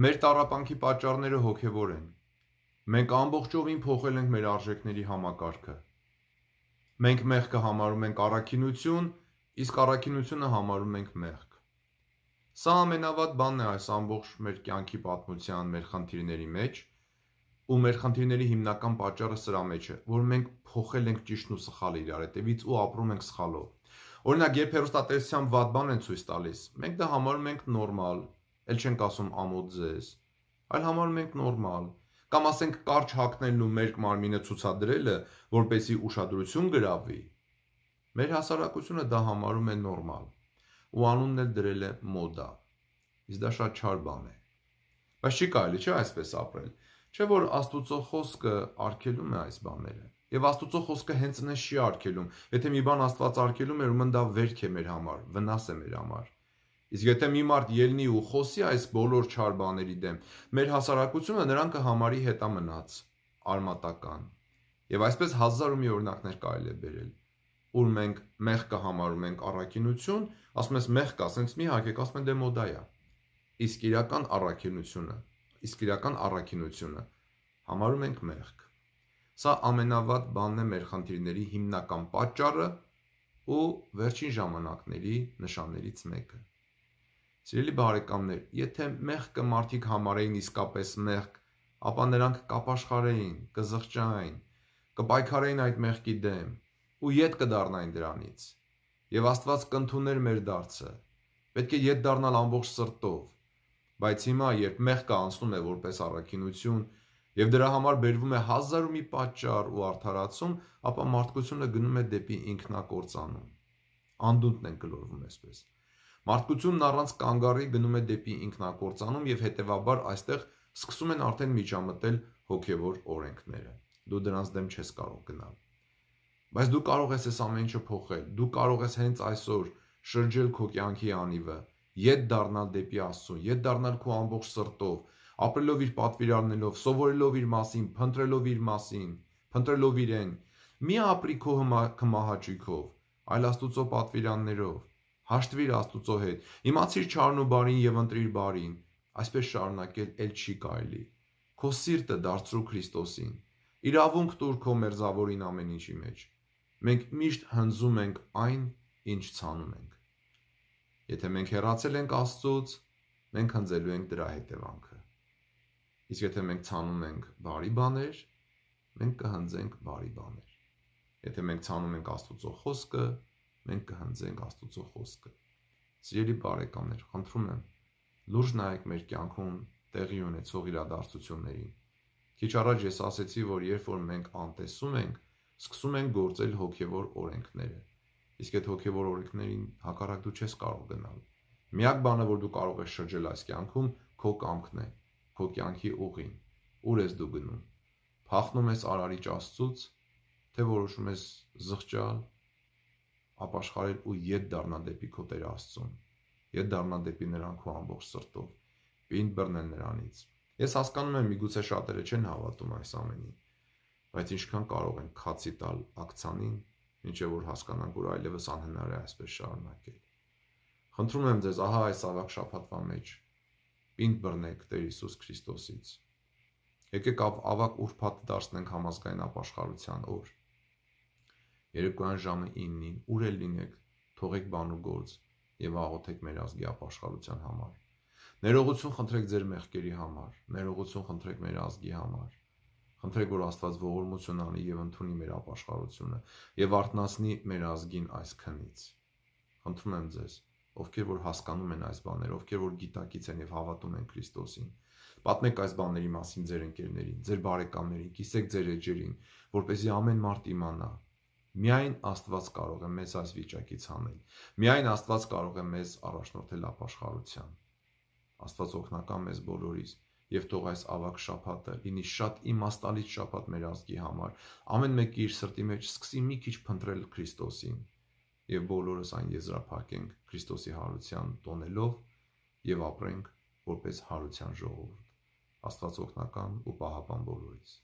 Մեր տառապանքի պատճառները հոգևոր են։ Մենք ամբողջովին փոխել ենք մեր արժեքների համակարգը։ Մենք մեղքը համարում ենք առաքինություն, իսկ առաքինությունը համարում ենք մեղք։ Սա ամենավատ բանն է այս ամբողջ մեր կյանքի պատմության մեր խնդիրների մեջ, ու մեր խնդիրների հիմնական պատճառը սրա մեջ է, որ մենք փոխել ենք ճիշտն ու սխալը իրար հետևից ու ապրում ենք սխալով։ Օրինակ, երբ հերոստատեսությամբ վատ բան են ցույց տալիս, մենք դա համարում ենք նորմալ, Էլ չենք ասում ամոթ ձեզ, այլ համարում ենք նորմալ։ Կամ ասենք կարճ հակնելն ու մեր մարմինը ցուցադրելը, որպեսի ուշադրություն գրավի։ Մեր հասարակությունը դա համարում է նորմալ ու անունն էլ դրել է մոդա։ Իսկ դա շատ չար բան է։ Բայց չի կարելի չէ այսպես ապրել։ Չէ որ Աստուծո խոսքը արգելում է այս բաները։ Եվ Աստուծո խոսքը հենց նա չի արգելում։ Եթե մի բան Աստված արգելում էր, ուրեմն դա վերք է մեր համար, վնաս է մեր համար։ Իսկ եթե մի մարդ ելնի ու խոսի այս բոլոր չար բաների դեմ, մեր հասարակությունը նրան կհամարի հետամնաց, արմատական։ Եվ այսպես հազար ու մի օրինակներ կարելի է բերել, ուր մենք մեղ կհամարում ենք առաքինություն, ասում ես մեղ կա, ասենց մի հակեք, ասում են դե մոդա է։ Իսկ իրական առաքինությունը, իսկ իրական առաքինությունը համարում ենք մեղք։ Սա ամենավատ բանն է մեր խնդիրների հիմնական պատճառը ու վերջին ժամանակների նշաններից մեկը։ Սիրելի բարեկամներ, եթե մեղքը մարդիկ համարեին իսկապես մեղք, ապա նրանք կապաշխարեին, կզղճային, կպայքարեին այդ մեղքի դեմ ու յետ կդառնային դրանից։ Եվ Աստված կընդուներ մեր դարձը։ Պետք է յետ դառնալ ամբողջ սրտով։ Բայց հիմա, երբ մեղքը անցնում է որպես առաքինություն, եւ դրա համար բերվում է հազար ու մի պատճառ ու արդարացում, ապա մարդկությունը գնում է դեպի ինքնակործանում։ Անդունդն են գլորվում այսպես։ Մարդկությունն առանց կանգառի գնում է դեպի ինքնակործանում եւ հետեւաբար այստեղ սկսում են արդեն միջամտել հոգեվոր օրենքները։ Դու դրանց դեմ չես կարող գնալ։ Բայց դու կարող ես այս ամեն ինչը փոխել։ Դու կարող ես հենց այսօր շրջել քո կյանքի անիվը, յետ դառնալ դեպի Աստծուն, յետ դառնալ քո ամբողջ սրտով, ապրելով իր պատվիրաններով, սովորելով իր մասին, փնտրելով իր մասին, փնտրելով իրեն։ Մի ապրի քո հմահաճույքով, այլ Աստուծո պատվիրաններով հաշտվիր Աստուծո հետ, իմացիր չարն ու բարին եւ ընտրիր բարին։ Այսպես շարունակել ել չի կարելի։ Քո սիրտը դարձրու Քրիստոսին։ Իրավունք տուր քո մերձավորին ամեն ինչի մեջ։ Մենք միշտ հնձում ենք այն, ինչ ցանում ենք։ Եթե մենք հեռացել ենք Աստծոց, մենք հնձելու ենք դրա հետևանքը։ Իսկ եթե մենք ցանում ենք բարի բաներ, մենք կհնձենք բարի բաներ։ Եթե մենք ցանում ենք Աստուծո խոսքը, մենք կհնձենք Աստծո խոսքը։ Սիրելի բարեկամներ, խնդրում եմ, լուրջ նայեք մեր կյանքում տեղի ունեցող իրադարձություններին։ Քիչ առաջ ես ասացի, որ երբ որ մենք անտեսում ենք, սկսում ենք գործել հոգևոր օրենքները։ Իսկ այդ հոգևոր օրենքներին հակառակ դու չես կարող գնալ։ Միակ բանը, որ դու կարող ես շրջել այս կյանքում, քո կամքն է, քո կյանքի ուղին։ Ուր ես դու գնում։ Փախնում ես արարիչ Աստծուց, թե որոշում ես զղջալ ապաշխարել ու ետ դառնալ դեպի քո Տեր Աստծուն։ Ետ դառնալ դեպի նրան քո ամբողջ սրտով։ Պինդ բռնել նրանից։ Ես հասկանում եմ, միգուցե շատերը չեն հավատում այս ամենին, բայց ինչքան կարող են քացի տալ ակցանին, ինչեւ որ հասկանանք, որ այլևս անհնար է այսպես շարունակել։ Խնդրում եմ ձեզ, ահա այս ավակ շփաթվա մեջ պինդ բռնեք Տեր Հիսուս Քրիստոսից։ Եկեք ավակ ուրփաթ դարձնենք համազգային ապաշխարության օր։ որ Երեկոյան ժամը 9-ին ուր էլ լինեք, թողեք բանու գործ եւ աղոթեք մեր ազգի ապաշխարության համար։ Ներողություն խնդրեք ձեր մեղքերի համար, ներողություն խնդրեք մեր ազգի համար։ Խնդրեք, որ Աստված ողորմություն անի եւ ընդունի մեր ապաշխարությունը եւ արթնացնի մեր ազգին այս քնից։ Խնդրում եմ ձեզ, ովքեր որ հասկանում են այս բաները, ովքեր որ գիտակից են եւ հավատում են Քրիստոսին, Պատմեք այս բաների մասին ձեր ընկերներին, ձեր բարեկամներին, կիսեք ձեր էջերին, որպեսզի ամեն մարդ իմանա, Միայն Աստված կարող է մեզ այս վիճակից հանել։ Միայն Աստված կարող է մեզ առաջնորդել ապաշխարության։ Աստված օգնական մեզ բոլորիս եւ թող այս ավակ շփաթը լինի շատ իմաստալից շփաթ մեր ազգի համար։ Ամեն մեկը իր սրտի մեջ սկսի մի քիչ փնտրել Քրիստոսին եւ բոլորս այն եզրափակենք Քրիստոսի հարության տոնելով եւ ապրենք որպես հարության ժողովուրդ։ Աստված օգնական ու պահապան բոլորիս։